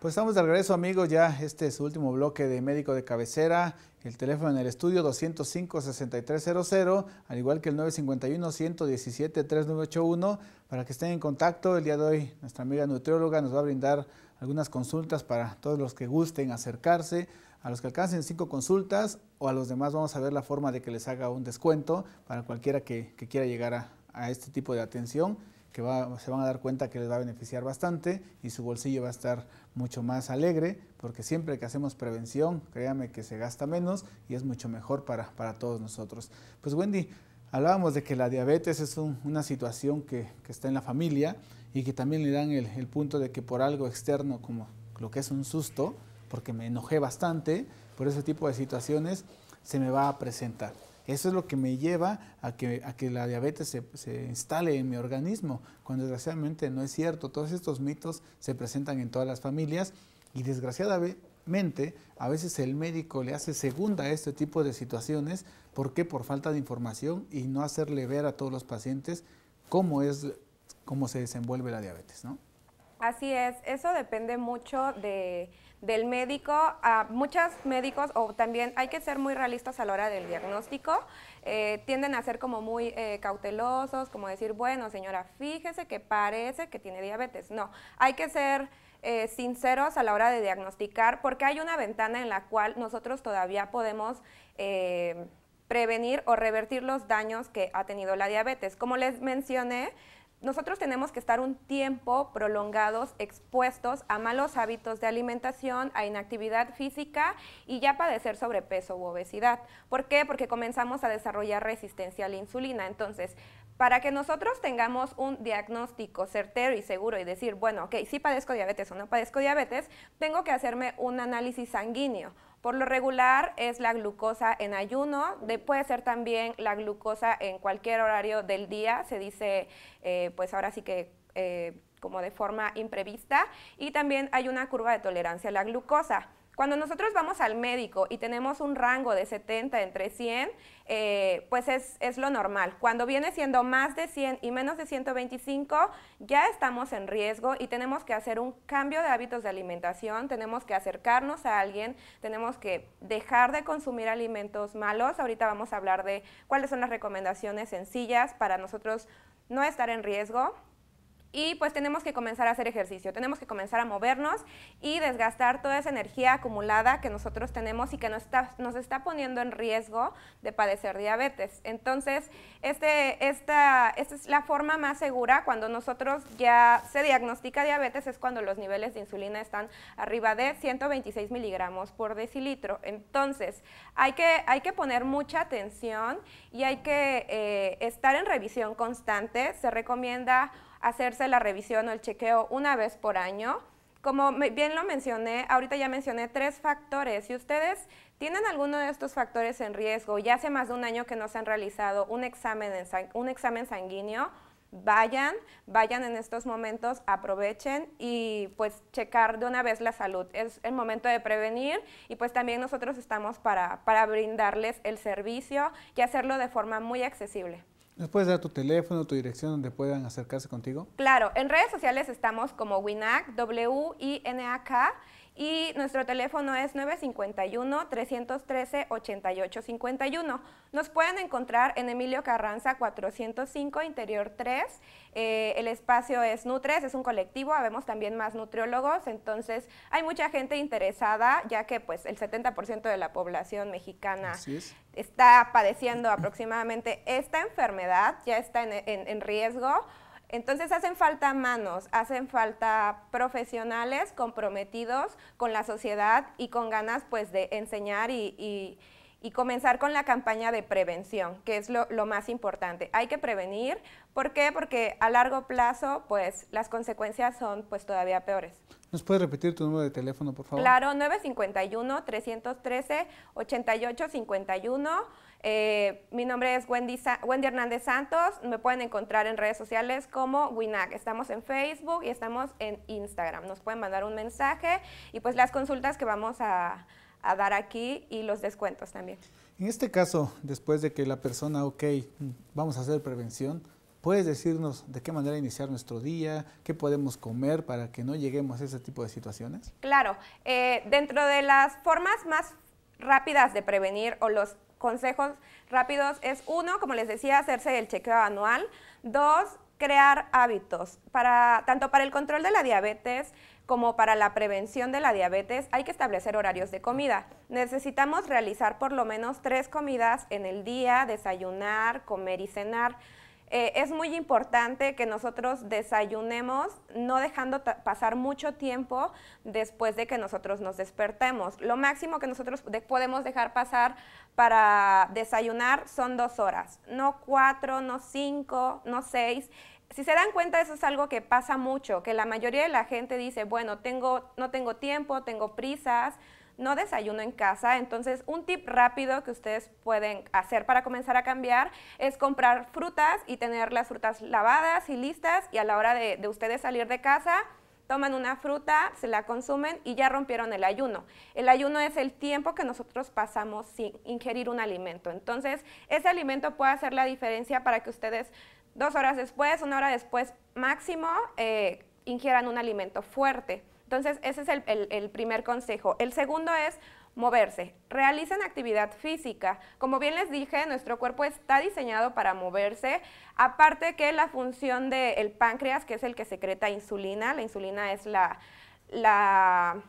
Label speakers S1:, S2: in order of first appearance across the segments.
S1: Pues estamos de regreso amigos, ya este es su último bloque de médico de cabecera, el teléfono en el estudio 205-6300, al igual que el 951-117-3981, para que estén en contacto. El día de hoy nuestra amiga nutrióloga nos va a brindar algunas consultas para todos los que gusten acercarse. A los que alcancen cinco consultas o a los demás vamos a ver la forma de que les haga un descuento para cualquiera que, quiera llegar a, este tipo de atención que se van a dar cuenta que les va a beneficiar bastante y su bolsillo va a estar mucho más alegre, porque siempre que hacemos prevención, créame que se gasta menos y es mucho mejor para, todos nosotros. Pues Wendy, hablábamos de que la diabetes es una situación que, está en la familia y que también le dan el, el punto de que por algo externo, como lo que es un susto, porque me enojé bastante por ese tipo de situaciones, se me va a presentar. Eso es lo que me lleva a que, a que la diabetes se, instale en mi organismo, cuando desgraciadamente no es cierto. Todos estos mitos se presentan en todas las familias y desgraciadamente a veces el médico le hace segunda a este tipo de situaciones, ¿por qué? Por falta de información y no hacerle ver a todos los pacientes cómo es, cómo se desenvuelve la diabetes, ¿no?
S2: Así es, eso depende mucho de, del médico. a ah, muchos médicos, o también hay que ser muy realistas a la hora del diagnóstico, eh, tienden a ser como muy eh, cautelosos, como decir, bueno, señora, fíjese que parece que tiene diabetes. No, hay que ser... Eh, sinceros a la hora de diagnosticar, porque hay una ventana en la cual nosotros todavía podemos prevenir o revertir los daños que ha tenido la diabetes. Como les mencioné, nosotros tenemos que estar un tiempo prolongados expuestos a malos hábitos de alimentación, a inactividad física y ya padecer sobrepeso u obesidad. ¿Por qué? Porque comenzamos a desarrollar resistencia a la insulina. Entonces, para que nosotros tengamos un diagnóstico certero y seguro y decir, bueno, ok, sí padezco diabetes o no padezco diabetes, tengo que hacerme un análisis sanguíneo por lo regular es la glucosa en ayuno, puede ser también la glucosa en cualquier horario del día, se dice eh, pues ahora sí que... Eh, como de forma imprevista y también hay una curva de tolerancia a la glucosa. Cuando nosotros vamos al médico y tenemos un rango de 70 entre 100, eh, pues es, es, lo normal. Cuando viene siendo más de 100 y menos de 125, ya estamos en riesgo y tenemos que hacer un cambio de hábitos de alimentación, tenemos que acercarnos a alguien, tenemos que dejar de consumir alimentos malos. Ahorita vamos a hablar de cuáles son las recomendaciones sencillas para nosotros no estar en riesgo y pues tenemos que comenzar a hacer ejercicio, tenemos que comenzar a movernos y desgastar toda esa energía acumulada que nosotros tenemos y que nos está, nos está poniendo en riesgo de padecer diabetes. Entonces, este, esta, es la forma más segura cuando nosotros ya se diagnostica diabetes, es cuando los niveles de insulina están arriba de 126 miligramos por decilitro. Entonces, hay que, hay que poner mucha atención y hay que eh, estar en revisión constante. Se recomienda hacerse la revisión o el chequeo una vez por año. Como bien lo mencioné, ahorita ya mencioné tres factores. Si ustedes tienen alguno de estos factores en riesgo ya hace más de un año que no se han realizado un examen, un examen sanguíneo, vayan, vayan en estos momentos, aprovechen y pues checar de una vez la salud. Es el momento de prevenir y pues también nosotros estamos para brindarles el servicio y hacerlo de forma muy accesible.
S1: ¿Nos puedes dar tu teléfono, tu dirección donde puedan acercarse contigo?
S2: Claro, en redes sociales estamos como WINAC, W-I-N-A-K y nuestro teléfono es 951-313-8851. Nos pueden encontrar en Emilio Carranza 405, Interior 3. Eh, el espacio es Nutres, es un colectivo, habemos también más nutriólogos, entonces hay mucha gente interesada, ya que pues el 70% de la población mexicana está padeciendo aproximadamente esta enfermedad, ya está en riesgo. Entonces hacen falta manos, hacen falta profesionales comprometidos con la sociedad y con ganas pues de enseñar y, comenzar con la campaña de prevención, que es lo, más importante. Hay que prevenir, ¿por qué? Porque a largo plazo pues las consecuencias son pues todavía peores.
S1: ¿Nos puedes repetir tu número de teléfono, por favor? Claro,
S2: 951-313-8851. Eh, mi nombre es Wendy, Wendy Hernández Santos, me pueden encontrar en redes sociales como WINAC, estamos en Facebook y estamos en Instagram, nos pueden mandar un mensaje y pues las consultas que vamos a, dar aquí y los descuentos también.
S1: En este caso, después de que la persona, ok, vamos a hacer prevención, ¿Puedes decirnos de qué manera iniciar nuestro día? ¿Qué podemos comer para que no lleguemos a ese tipo de situaciones?
S2: Claro, eh, dentro de las formas más rápidas de prevenir o los consejos rápidos es uno, como les decía, hacerse el chequeo anual. Dos, crear hábitos. Para, tanto para el control de la diabetes como para la prevención de la diabetes hay que establecer horarios de comida. Necesitamos realizar por lo menos tres comidas en el día, desayunar, comer y cenar. Eh, es muy importante que nosotros desayunemos, no dejando pasar mucho tiempo después de que nosotros nos despertemos. Lo máximo que nosotros podemos dejar pasar para desayunar son dos horas, no cuatro, no cinco, no seis. Si se dan cuenta, eso es algo que pasa mucho, que la mayoría de la gente dice, bueno, tengo, no tengo tiempo, tengo prisas, no desayuno en casa. Entonces, un tip rápido que ustedes pueden hacer para comenzar a cambiar es comprar frutas y tener las frutas lavadas y listas y a la hora de, ustedes salir de casa, toman una fruta, se la consumen y ya rompieron el ayuno. El ayuno es el tiempo que nosotros pasamos sin ingerir un alimento. Entonces, ese alimento puede hacer la diferencia para que ustedes dos horas después, una hora después máximo, eh, ingieran un alimento fuerte. Entonces, ese es el, primer consejo. El segundo es moverse. Realicen actividad física. Como bien les dije, nuestro cuerpo está diseñado para moverse. Aparte que la función del páncreas, que es el que secreta insulina, la insulina es la, la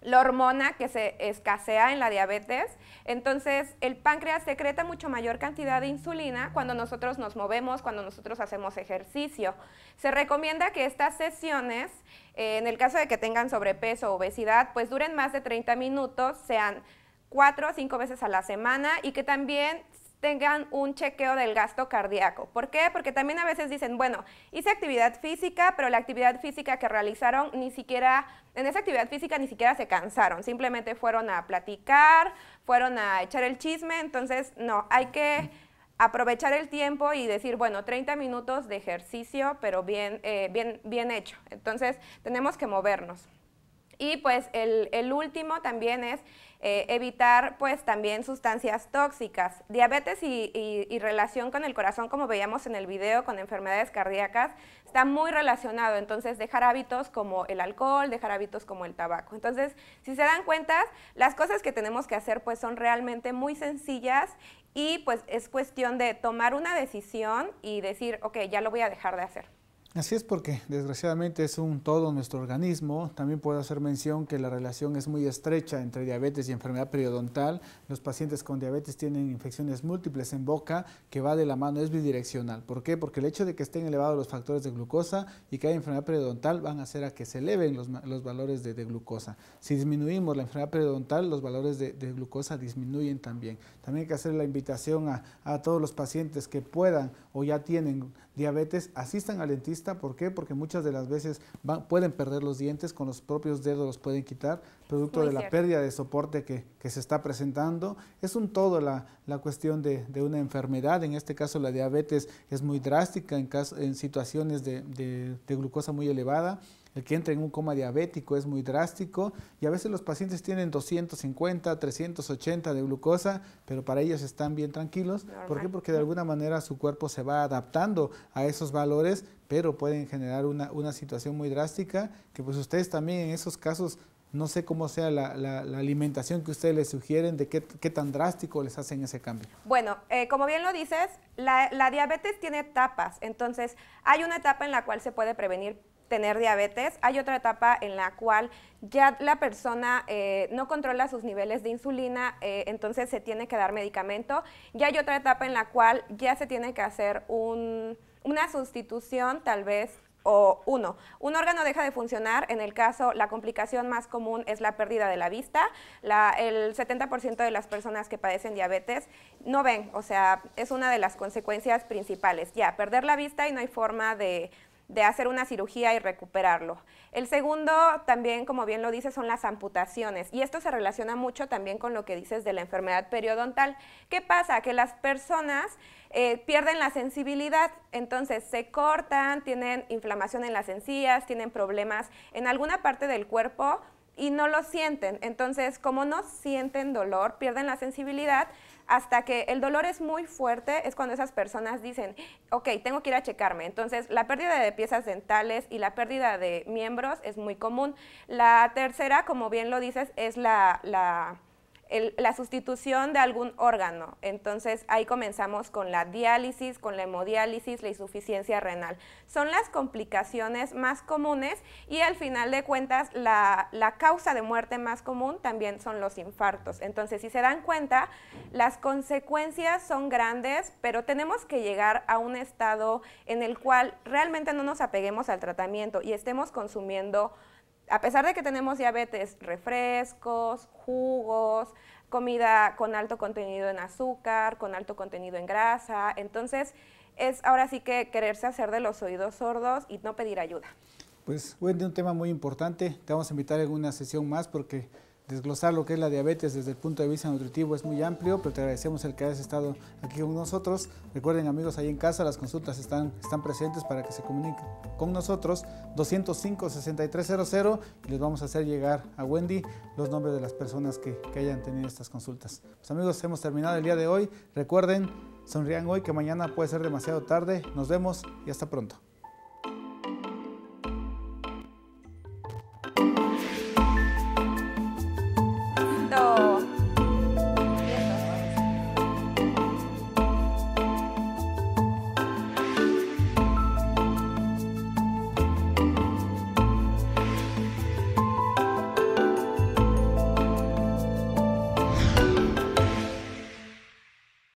S2: la hormona que se escasea en la diabetes. Entonces, el páncreas secreta mucho mayor cantidad de insulina cuando nosotros nos movemos, cuando nosotros hacemos ejercicio. Se recomienda que estas sesiones, eh, en el caso de que tengan sobrepeso o obesidad, pues duren más de 30 minutos, sean cuatro o cinco veces a la semana y que también tengan un chequeo del gasto cardíaco. ¿Por qué? Porque también a veces dicen, bueno, hice actividad física, pero la actividad física que realizaron ni siquiera, en esa actividad física ni siquiera se cansaron, simplemente fueron a platicar, fueron a echar el chisme, entonces no, hay que aprovechar el tiempo y decir, bueno, 30 minutos de ejercicio, pero bien, eh, bien, bien hecho. Entonces tenemos que movernos. Y pues el, último también es eh, evitar pues también sustancias tóxicas. Diabetes y, y, relación con el corazón, como veíamos en el video, con enfermedades cardíacas, está muy relacionado. Entonces, dejar hábitos como el alcohol, dejar hábitos como el tabaco. Entonces, si se dan cuenta, las cosas que tenemos que hacer pues son realmente muy sencillas y pues es cuestión de tomar una decisión y decir, ok, ya lo voy a dejar de hacer.
S1: Así es porque desgraciadamente es un todo nuestro organismo. También puedo hacer mención que la relación es muy estrecha entre diabetes y enfermedad periodontal. Los pacientes con diabetes tienen infecciones múltiples en boca que va de la mano, es bidireccional. ¿Por qué? Porque el hecho de que estén elevados los factores de glucosa y que haya enfermedad periodontal van a hacer a que se eleven los, valores de, glucosa. Si disminuimos la enfermedad periodontal, los valores de, glucosa disminuyen también. También hay que hacer la invitación a, a todos los pacientes que puedan o ya tienen diabetes, asistan al dentista. ¿Por qué? Porque muchas de las veces pueden perder los dientes, con los propios dedos los pueden quitar, producto de la pérdida de soporte que, se está presentando. Es un todo la, cuestión de, una enfermedad. En este caso, la diabetes es muy drástica en, en situaciones de glucosa muy elevada. El que entra en un coma diabético es muy drástico y a veces los pacientes tienen 250, 380 de glucosa, pero para ellos están bien tranquilos. ¿Por qué? Porque de alguna manera su cuerpo se va adaptando a esos valores, pero pueden generar una, situación muy drástica que pues ustedes también en esos casos no sé cómo sea la, alimentación que ustedes les sugieren, de qué, qué, tan drástico les hacen ese cambio.
S2: Bueno, eh, como bien lo dices, la, la, diabetes tiene etapas, entonces hay una etapa en la cual se puede prevenir tener diabetes. Hay otra etapa en la cual ya la persona eh, no controla sus niveles de insulina, eh, entonces se tiene que dar medicamento. Y hay otra etapa en la cual ya se tiene que hacer un, una sustitución tal vez o uno, un órgano deja de funcionar, en el caso la complicación más común es la pérdida de la vista, la, el 70% de las personas que padecen diabetes no ven, o sea, es una de las consecuencias principales, ya, perder la vista y no hay forma de, de hacer una cirugía y recuperarlo. El segundo, también, como bien lo dice, son las amputaciones. Y esto se relaciona mucho también con lo que dices de la enfermedad periodontal. ¿Qué pasa? Que las personas eh, pierden la sensibilidad, entonces se cortan, tienen inflamación en las encías, tienen problemas en alguna parte del cuerpo y no lo sienten. Entonces, como no sienten dolor, pierden la sensibilidad hasta que el dolor es muy fuerte, es cuando esas personas dicen, ok, tengo que ir a checarme. Entonces, la pérdida de piezas dentales y la pérdida de miembros es muy común. La tercera, como bien lo dices, es la, la la sustitución de algún órgano. Entonces ahí comenzamos con la diálisis, con la hemodiálisis, la insuficiencia renal. Son las complicaciones más comunes y al final de cuentas la, la causa de muerte más común también son los infartos. Entonces si se dan cuenta, las consecuencias son grandes, pero tenemos que llegar a un estado en el cual realmente no nos apeguemos al tratamiento y estemos consumiendo a pesar de que tenemos diabetes, refrescos, jugos, comida con alto contenido en azúcar, con alto contenido en grasa. Entonces, es ahora sí que quererse hacer de los oídos sordos y no pedir ayuda.
S1: Pues, Wendy, un tema muy importante. Te vamos a invitar a una sesión más porque desglosar lo que es la diabetes desde el punto de vista nutritivo es muy amplio, pero te agradecemos el que hayas estado aquí con nosotros. Recuerden amigos, ahí en casa las consultas están, están presentes para que se comuniquen con nosotros 205-6300 y les vamos a hacer llegar a Wendy los nombres de las personas que, que hayan tenido estas consultas. Pues, amigos, hemos terminado el día de hoy. Recuerden, sonrían hoy que mañana puede ser demasiado tarde. Nos vemos y hasta pronto.